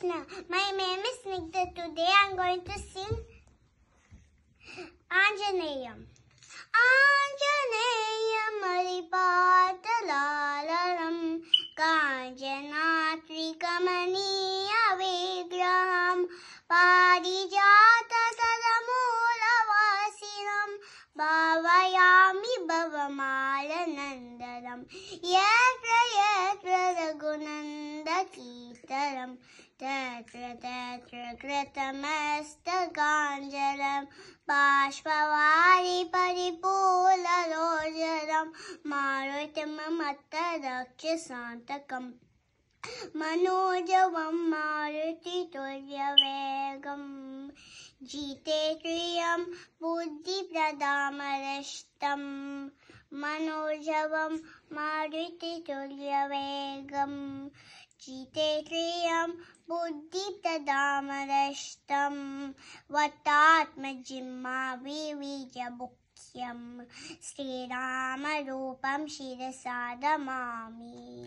Krishna. My name is Nikita. Today I'm going to sing Anjaneyam. Anjaneyam Haripatalaram Kanjanatrikamaniya Vigraham Parijatatalamulavasinam Bhavayami Nandaram. Yes. Gangelam, Tetra Tetra Kritamasta Gangelam, Bashpavari Paripula Lojaram, Marutamamatta Santakam. मनोजवं मारुतितुल्यवेगम् जितेन्द्रियं बुद्धिप्रदामरष्टं मनोजवं मारुतितुल्यवेगम् विवीज मुख्यम वतात्मजिम्माविवीजमुख्यं श्रीरामरूपं शिरसा दी